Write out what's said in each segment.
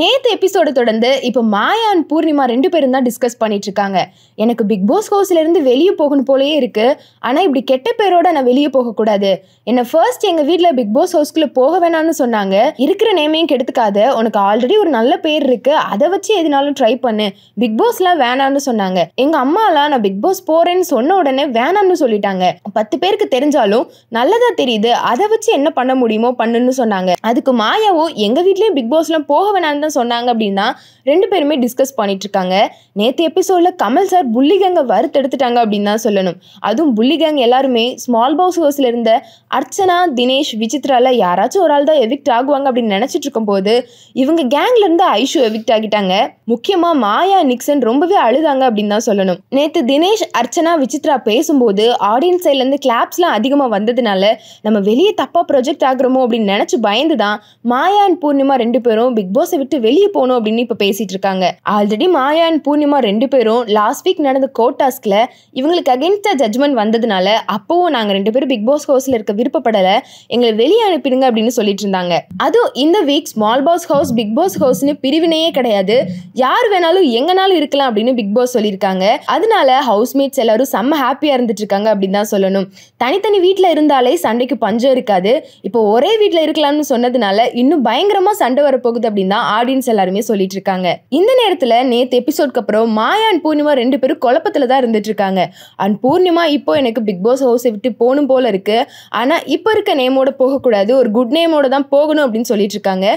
நேற்று எபிசோடு தொடர்ந்து இப்போ மாயா அண்ட் பூர்ணிமா ரெண்டு பேரும் தான் டிஸ்கஸ் பண்ணிட்டு இருக்காங்க எனக்கு பிக் பாஸ் ஹவுஸ்லேருந்து வெளியே போகணும் போலயே இருக்கு ஆனால் இப்படி கெட்ட பேரோட நான் வெளியே போகக்கூடாது என்னை ஃபர்ஸ்ட் எங்கள் வீட்டில் பிக் பாஸ் ஹவுஸ்க்குள்ளே போக வேணாம்னு சொன்னாங்க இருக்கிற நேமையும் கெடுத்துக்காத உனக்கு ஆல்ரெடி ஒரு நல்ல பேர் இருக்கு அதை வச்சு எதுனாலும் ட்ரை பண்ணு பிக் பாஸ்லாம் வேணாம்னு சொன்னாங்க எங்கள் அம்மாலாம் நான் பிக் பாஸ் போறேன்னு சொன்ன உடனே வேணாம்னு சொல்லிட்டாங்க பத்து பேருக்கு தெரிஞ்சாலும் நல்லதாக தெரியுது அதை வச்சு என்ன பண்ண முடியுமோ பண்ணுன்னு சொன்னாங்க அதுக்கு மாயாவோ எங்கள் வீட்லயும் பிக் பாஸ்லாம் போக வேணாம்னு என்ன சொன்னாங்க அப்படின்னா ரெண்டு பேருமே டிஸ்கஸ் பண்ணிட்டு இருக்காங்க நேற்று எபிசோடில் கமல் சார் புள்ளி கேங்க வறுத்தெடுத்துட்டாங்க அப்படின்னு தான் சொல்லணும் அதுவும் புள்ளி கேங் எல்லாருமே ஸ்மால் பவுஸ் ஹவுஸ்ல இருந்த அர்ச்சனா தினேஷ் விசித்ரால யாராச்சும் ஒரு ஆள் தான் எவிக்ட் ஆகுவாங்க அப்படின்னு இருக்கும் இருக்கும்போது இவங்க கேங்ல இருந்து ஐஷு எவிக்ட் ஆகிட்டாங்க முக்கியமா மாயா நிக்சன் ரொம்பவே அழுதாங்க அப்படின்னு தான் சொல்லணும் நேற்று தினேஷ் அர்ச்சனா விசித்ரா பேசும்போது ஆடியன்ஸ் இருந்து கிளாப்ஸ்லாம் அதிகமாக வந்ததுனால நம்ம வெளியே தப்பா ப்ரொஜெக்ட் ஆகுறோமோ அப்படின்னு நினைச்சு பயந்துதான் மாயா அண்ட் பூர்ணிமா ரெண்டு பேரும் பிக் பாஸை விட்டு அடுத்து வெளியே போகணும் அப்படின்னு இப்போ பேசிட்டு இருக்காங்க ஆல்ரெடி மாயா அண்ட் பூர்ணிமா ரெண்டு பேரும் லாஸ்ட் வீக் நடந்த கோர்ட் டாஸ்க்ல இவங்களுக்கு அகேன்ஸ்ட் ஜட்மெண்ட் வந்ததுனால அப்போவும் நாங்கள் ரெண்டு பேரும் பிக் பாஸ் ஹவுஸ்ல இருக்க விருப்பப்படலை எங்களை வெளியே அனுப்பிடுங்க அப்படின்னு சொல்லிட்டு இருந்தாங்க அதுவும் இந்த week small boss house Bigg Boss ஹவுஸ்னு பிரிவினையே கிடையாது யார் வேணாலும் எங்கனாலும் இருக்கலாம் அப்படின்னு பிக் பாஸ் சொல்லியிருக்காங்க அதனால ஹவுஸ்மேட்ஸ் எல்லாரும் செம்ம ஹாப்பியா இருந்துட்டு இருக்காங்க அப்படின்னு தான் சொல்லணும் தனித்தனி வீட்டில் இருந்தாலே சண்டைக்கு பஞ்சம் இருக்காது இப்போ ஒரே வீட்டில் இருக்கலாம்னு சொன்னதுனால இன்னும் பயங்கரமா சண்டை வரப்போகுது அப்படின்னு தான் ஆடியன்ஸ் எல்லாருமே சொல்லிட்டு இருக்காங்க இந்த நேரத்தில் நேற்று எபிசோட்க்கு அப்புறம் மாயா அண்ட் பூர்ணிமா ரெண்டு பேரும் குழப்பத்தில் தான் இருந்துட்டு இருக்காங்க அண்ட் பூர்ணிமா இப்போ எனக்கு பிக் பாஸ் ஹவுஸை விட்டு போகணும் போல இருக்கு ஆனால் இப்போ இருக்க நேமோட போகக்கூடாது ஒரு குட் நேமோட தான் போகணும் அப்படின்னு சொல்லிட்டு இருக்காங்க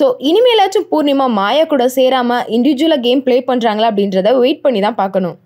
ஸோ இனிமேலாச்சும் பூர்ணிமா மாயா கூட சேராமல் இண்டிவிஜுவலாக கேம் ப்ளே பண்ணுறாங்களா அப்படின்றத வெயிட் பண்ணி தான் பார்க்கணும்